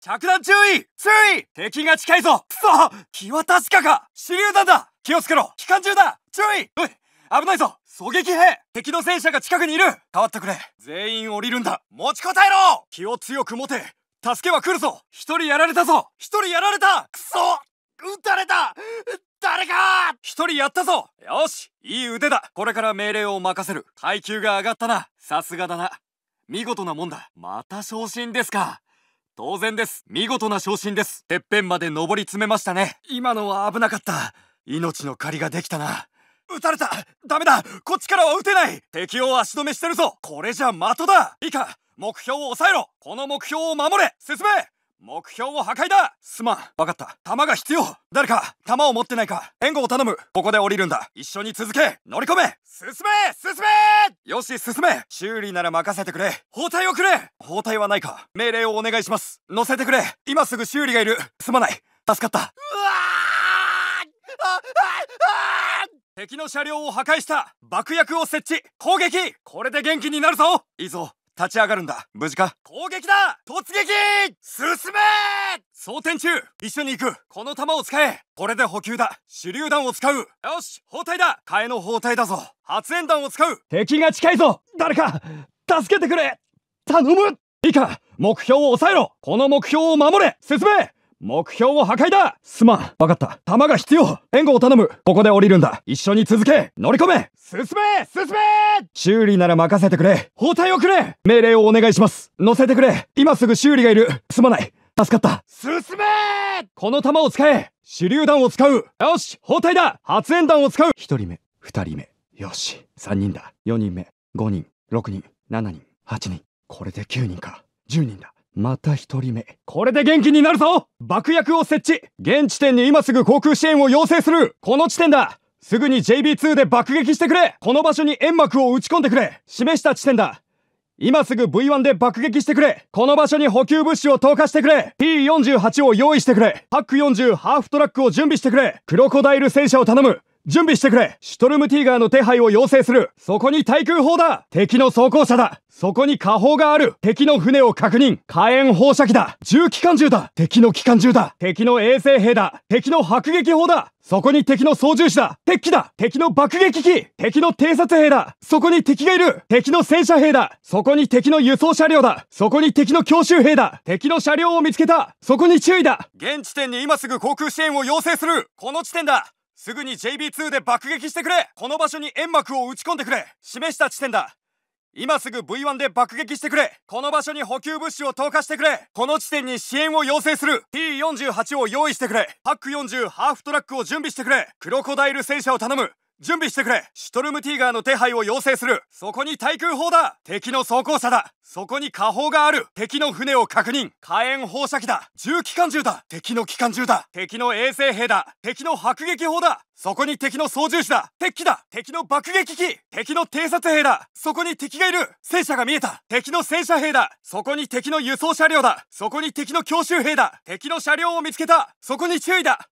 着弾注意注意敵が近いぞくそ気は確かか手榴弾だ気をつけろ機関銃だ注意おい危ないぞ狙撃兵敵の戦車が近くにいる変わってくれ全員降りるんだ持ちこたえろ気を強く持て助けは来るぞ一人やられたぞ一人やられたくそ撃たれた誰か一人やったぞよしいい腕だこれから命令を任せる階級が上がったなさすがだな見事なもんだまた昇進ですか当然です見事な昇進ですてっぺんまで上り詰めましたね今のは危なかった命の借りができたな撃たれたダメだこっちからは撃てない敵を足止めしてるぞこれじゃ的だ以下目標を抑えろこの目標を守れ進め目標を破壊だすまん分かった弾が必要誰か弾を持ってないか援護を頼むここで降りるんだ一緒に続け乗り込め進め進めよし進め修理なら任せてくれ包帯をくれ包帯はないか命令をお願いします乗せてくれ今すぐ修理がいるすまない助かったうわあああ敵の車両を破壊した爆薬を設置攻撃これで元気になるぞいいぞ立ち上がるんだ無事か攻撃だ突撃進め装填中一緒に行くこの弾を使えこれで補給だ手榴弾を使うよし包帯だ替えの包帯だぞ発煙弾を使う敵が近いぞ誰か助けてくれ頼むいいか目標を抑えろこの目標を守れ進め目標を破壊だすまん。わかった。弾が必要援護を頼むここで降りるんだ一緒に続け乗り込め進め進め修理なら任せてくれ包帯をくれ命令をお願いします乗せてくれ今すぐ修理がいるすまない助かった進めこの弾を使え手榴弾を使うよし包帯だ発煙弾を使う1人目2人目よし3人だ4人目5人6人7人8人これで9人か10人だまた一人目。これで元気になるぞ爆薬を設置現地点に今すぐ航空支援を要請するこの地点だすぐに JB2 で爆撃してくれこの場所に煙幕を打ち込んでくれ示した地点だ今すぐ V1 で爆撃してくれこの場所に補給物資を投下してくれ P48 を用意してくれパック40ハーフトラックを準備してくれクロコダイル戦車を頼む準備してくれシュトルムティーガーの手配を要請するそこに対空砲だ敵の装甲車だそこに火砲がある敵の船を確認火炎放射器だ重機関銃だ敵の機関銃だ敵の衛星兵だ敵の迫撃砲だそこに敵の操縦士だ敵機だ敵の爆撃機敵の偵察兵だそこに敵がいる敵の戦車兵だそこに敵の輸送車両だそこに敵の強襲兵だ敵の車両を見つけたそこに注意だ現地点に今すぐ航空支援を要請するこの地点だすぐに JB2 で爆撃してくれこの場所に煙幕を打ち込んでくれ示した地点だ今すぐ V1 で爆撃してくれこの場所に補給物資を投下してくれこの地点に支援を要請する T48 を用意してくれパック40ハーフトラックを準備してくれクロコダイル戦車を頼む準備してくれシュトルムティーガーの手配を要請するそこに対空砲だ敵の装甲車だそこに火砲がある敵の船を確認火炎放射器だ重機関銃だ敵の機関銃だ敵の衛星兵だ敵の迫撃砲だそこに敵の操縦士だ敵機だ敵の爆撃機敵の偵察兵だそこに敵がいる戦車が見えた敵の戦車兵だそこに敵の輸送車両だそこに敵の強襲兵だ敵の車両を見つけたそこに注意だ